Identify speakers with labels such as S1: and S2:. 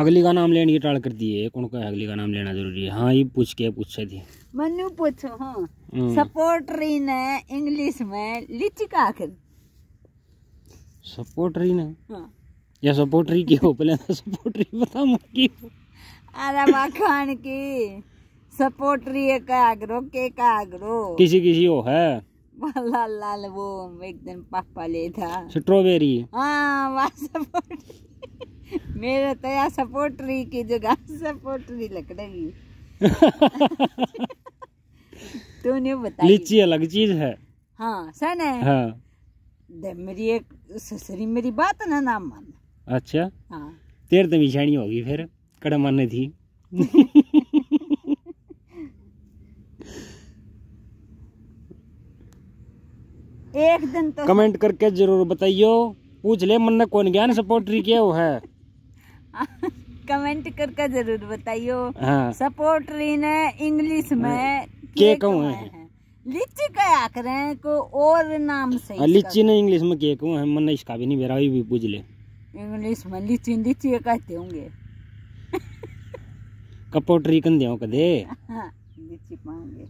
S1: अगली का नाम लेने की टाल कर दिए कौन का अगली का नाम लेना जरूरी है हाँ ये पूछ के पूछे थी
S2: मनु पूछो हाँ।, हाँ सपोर्टरी ने इंग्लिश में लिचिका कर
S1: सपोर्टरी ने हाँ। या सपोर्टरी की हो पहले तो सपोर्टरी बता मुकी
S2: अरे मखान की सपोर्टरी का आग्रो के का आग्रो
S1: किसी किसी हो है
S2: लाल लाल वो एक दिन पापा ले था
S1: स्ट्रॉबेरी
S2: हाँ वहाँ सपोर्टरी मेरे तो यहाँ सपोर्टरी की जगह सपोर्टरी लकड़ेगी तूने बताया लीची
S1: अलग चीज है
S2: हाँ सन है हाँ। दे मेरी एक ससुरी मेरी बात ना नाम मान अच्छा हाँ
S1: तेरे तो बिछानी होगी फिर कड़म मानने थी
S2: एक दिन तो कमेंट
S1: करके जरूर बताइयो पूछ ले मन ने कौन ज्ञान सपोर्टरी क्या वो है
S2: कमेंट करके जरूर बताइयो हाँ। सपोर्ट रीन है इंग्लिश में हाँ।
S1: के हुए है
S2: लीची का आकर है को और नाम से लीची ने
S1: इंग्लिश में के हुए है मन इसका भी नहीं बेरा भी पूछ ले
S2: इंग्लिश में लीची लीची कहते होंगे
S1: कपोटरी कंदे हो कदे
S2: हाँ, लीची पाएंगे